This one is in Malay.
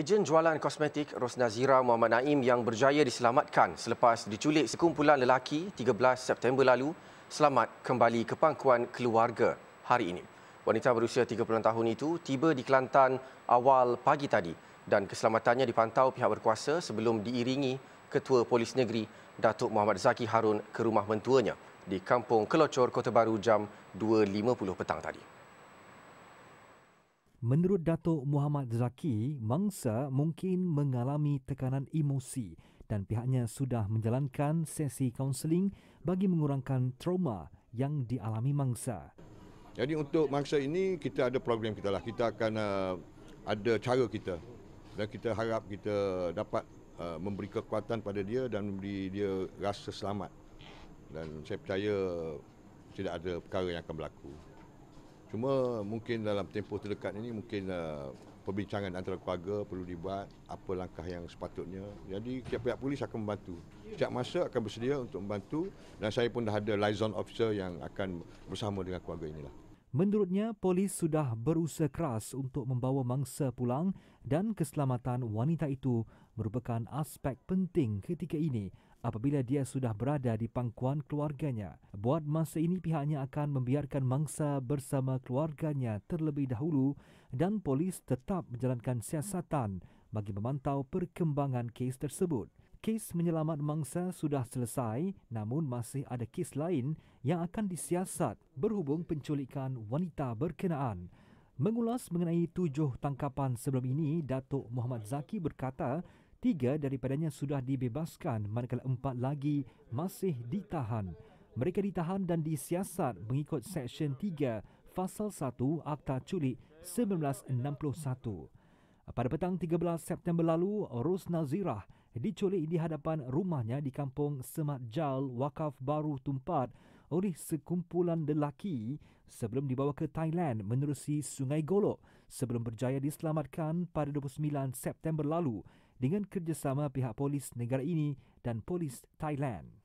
Ejen jualan kosmetik Rosnazira Muhammad Naim yang berjaya diselamatkan selepas diculik sekumpulan lelaki 13 September lalu selamat kembali ke pangkuan keluarga hari ini. Wanita berusia 30 tahun itu tiba di Kelantan awal pagi tadi dan keselamatannya dipantau pihak berkuasa sebelum diiringi Ketua Polis Negeri Datuk Muhammad Zaki Harun ke rumah mentuanya di Kampung Kelocor, Kota Baru jam 2.50 petang tadi. Menurut Dato' Muhammad Zaki, mangsa mungkin mengalami tekanan emosi dan pihaknya sudah menjalankan sesi kaunseling bagi mengurangkan trauma yang dialami mangsa. Jadi untuk mangsa ini, kita ada program kita lah. Kita akan uh, ada cara kita dan kita harap kita dapat uh, memberi kekuatan pada dia dan memberi dia rasa selamat. Dan saya percaya tidak ada perkara yang akan berlaku. Cuma mungkin dalam tempoh terdekat ini mungkin uh, perbincangan antara keluarga perlu dibuat apa langkah yang sepatutnya. Jadi pihak-pihak polis akan membantu. Setiap masa akan bersedia untuk membantu dan saya pun dah ada liaison officer yang akan bersama dengan keluarga inilah. Menurutnya, polis sudah berusaha keras untuk membawa mangsa pulang dan keselamatan wanita itu merupakan aspek penting ketika ini apabila dia sudah berada di pangkuan keluarganya. Buat masa ini pihaknya akan membiarkan mangsa bersama keluarganya terlebih dahulu dan polis tetap menjalankan siasatan bagi memantau perkembangan kes tersebut kes menyelamat mangsa sudah selesai namun masih ada kes lain yang akan disiasat berhubung penculikan wanita berkenaan. Mengulas mengenai tujuh tangkapan sebelum ini, Datuk Muhammad Zaki berkata tiga daripadanya sudah dibebaskan manakala empat lagi masih ditahan. Mereka ditahan dan disiasat mengikut Seksyen 3 Fasal 1 Akta Culik 1961. Pada petang 13 September lalu, Ros Nazirah diculik di hadapan rumahnya di kampung Semat Jal, Wakaf Baru Tumpat oleh sekumpulan lelaki sebelum dibawa ke Thailand menerusi Sungai Golok sebelum berjaya diselamatkan pada 29 September lalu dengan kerjasama pihak polis negara ini dan polis Thailand.